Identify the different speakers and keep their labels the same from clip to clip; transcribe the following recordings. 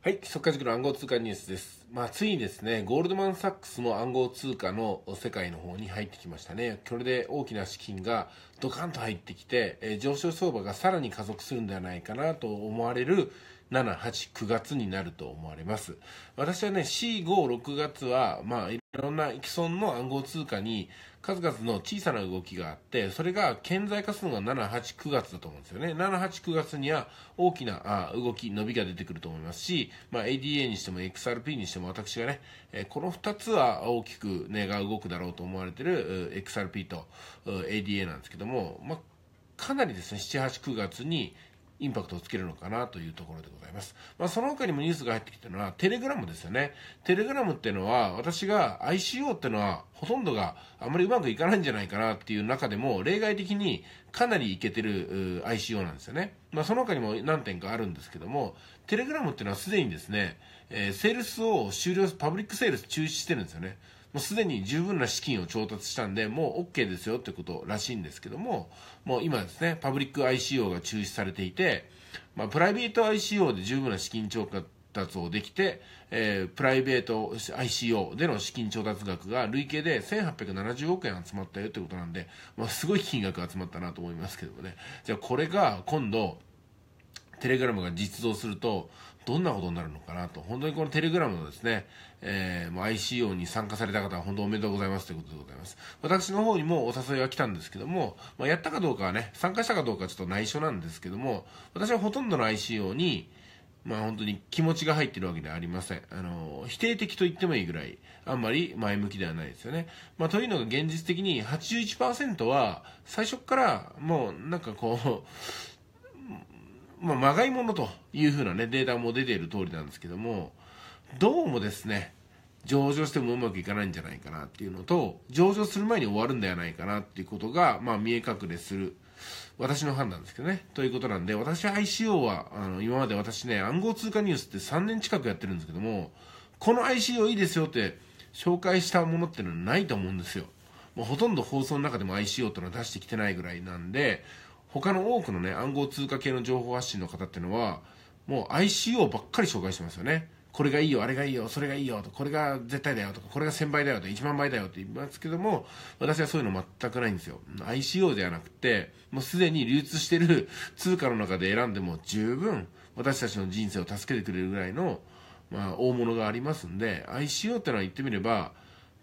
Speaker 1: はい、速稼塾の暗号通貨ニュースです。まあ、ついにですね、ゴールドマン・サックスも暗号通貨の世界の方に入ってきましたね。これで大きな資金がドカンと入ってきて、えー、上昇相場がさらに加速するんではないかなと思われる、789月になると思われます私はね456月はまあいろんな既存の暗号通貨に数々の小さな動きがあってそれが顕在化するのが789月だと思うんですよね789月には大きなあ動き伸びが出てくると思いますし、まあ、ADA にしても XRP にしても私がね、えこの2つは大きく値が動くだろうと思われてる XRP と ADA なんですけども、まあ、かなりですね78、9月にインパクトをつけるのかなというところでございます。まあ、その他にもニュースが入ってきたのは、テレグラムですよね。テレグラムっていうのは、私が ICO っていうのは、ほとんどがあまりうまくいかないんじゃないかなっていう中でも、例外的にかなりいけてる ICO なんですよね。まあ、その他にも何点かあるんですけども、テレグラムっていうのはすでにですね、えー、セールスを終了、パブリックセールス中止してるんですよね。もうすでに十分な資金を調達したんで、もう OK ですよってことらしいんですけども、もう今ですね、パブリック ICO が中止されていて、まあ、プライベート ICO で十分な資金調達をできて、えー、プライベート ICO での資金調達額が累計で1870億円集まったよってことなんで、まあ、すごい金額集まったなと思いますけどもね。じゃあこれが今度、テレグラムが実動すると、どんなことになるのかなと、本当にこのテレグラムのですね、えー、ICO に参加された方は本当おめでとうございますということでございます。私の方にもお誘いは来たんですけども、まあ、やったかどうかはね、参加したかどうかはちょっと内緒なんですけども、私はほとんどの ICO に、まあ本当に気持ちが入ってるわけではありません。あの、否定的と言ってもいいぐらい、あんまり前向きではないですよね。まあというのが現実的に81%は最初からもうなんかこう、まあ、まがいものというふうな、ね、データも出ている通りなんですけども、どうもですね、上場してもうまくいかないんじゃないかなっていうのと、上場する前に終わるんではないかなっていうことが、まあ、見え隠れする。私の判断ですけどね。ということなんで、私 ICO は、あの、今まで私ね、暗号通貨ニュースって3年近くやってるんですけども、この ICO いいですよって紹介したものってのはないと思うんですよ。もうほとんど放送の中でも ICO ってのは出してきてないぐらいなんで、他の多くのね、暗号通貨系の情報発信の方っていうのは、もう ICO ばっかり紹介してますよね。これがいいよ、あれがいいよ、それがいいよ、とこれが絶対だよとか、これが1000倍だよと1万倍だよって言いますけども、私はそういうの全くないんですよ。ICO ではなくて、もうすでに流通してる 通貨の中で選んでも十分私たちの人生を助けてくれるぐらいの、まあ、大物がありますんで、ICO ってのは言ってみれば、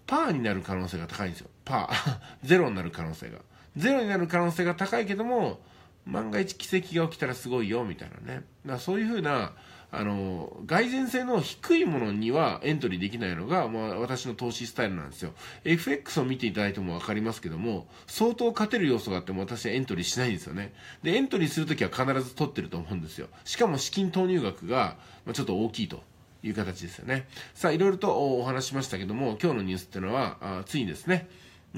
Speaker 1: パーになる可能性が高いんですよ。パー。ゼロになる可能性が。ゼロになる可能性が高いけども万が一奇跡が起きたらすごいよみたいなねだそういうふうなあの蓋然性の低いものにはエントリーできないのが、まあ、私の投資スタイルなんですよ FX を見ていただいても分かりますけども相当勝てる要素があっても私はエントリーしないんですよねでエントリーするときは必ず取ってると思うんですよしかも資金投入額が、まあ、ちょっと大きいという形ですよねさあいろいろとお話しましたけども今日のニュースっていうのはあついにですね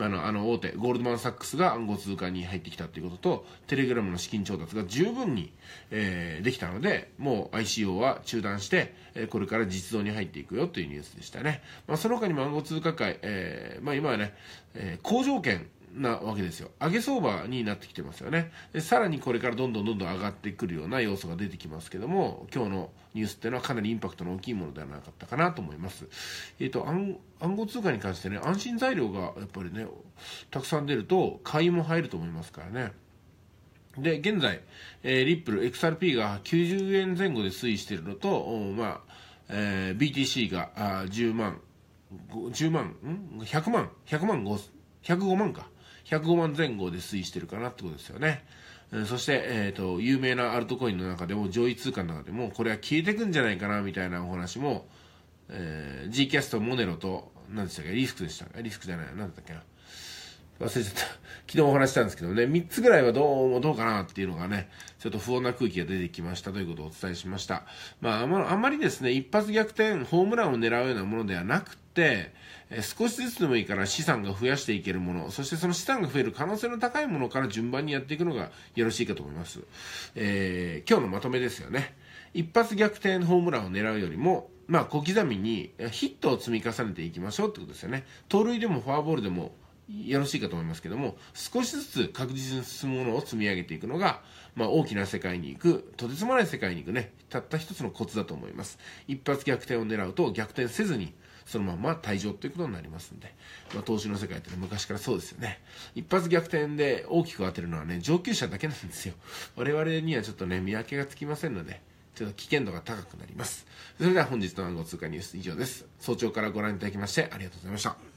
Speaker 1: あの、あの大手、ゴールドマン・サックスが暗号通貨に入ってきたということと、テレグラムの資金調達が十分に、えー、できたので、もう ICO は中断して、えこれから実動に入っていくよというニュースでしたね。まあ、その他にも暗号通貨界、えー、まあ今はね、えー、好条件なわけですよ。上げ相場になってきてますよね。でさらにこれからどんどんどんどん上がってくるような要素が出てきますけども、今日のニュースっていうのはかなりインパクトの大きいものではなかったかなと思います。えっ、ー、と暗、暗号通貨に関してね、安心材料がやっぱりね、たくさん出ると買いも入ると思いますからね。で、現在、えー、リップル、XRP が90円前後で推移しているのと、まあ、えー、BTC があ10万、10万、ん ?100 万、100万5、105万か。105万前後で推移してるかなってことですよね。そして、えっ、ー、と、有名なアルトコインの中でも、上位通貨の中でも、これは消えてくんじゃないかな、みたいなお話も、えー、G キャスト、モネロと、何でしたっけ、リスクでした。っけ、リスクじゃない、何だったっけな。忘れちゃった。昨日お話したんですけどね、3つぐらいはどうもどうかなっていうのがね、ちょっと不穏な空気が出てきましたということをお伝えしました。まあ、あんまりですね、一発逆転、ホームランを狙うようなものではなくて、、少しずつでもいいから資産が増やしていけるもの、そしてその資産が増える可能性の高いものから順番にやっていくのがよろしいかと思います。えー、今日のまとめですよね。一発逆転ホームランを狙うよりも、まあ、小刻みにヒットを積み重ねていきましょうってことですよね。盗塁でもフォアボールでもよろしいかと思いますけども、少しずつ確実に進むものを積み上げていくのが、まあ、大きな世界に行く、とてつもない世界に行くね、たった一つのコツだと思います。一発逆転を狙うと逆転せずに、そのまま退場ということになりますんで、まあ、投資の世界ってね、昔からそうですよね。一発逆転で大きく当てるのはね、上級者だけなんですよ。我々にはちょっとね、見分けがつきませんので、ちょっと危険度が高くなります。それでは本日の暗号通貨ニュース以上です。早朝からご覧いただきましてありがとうございました。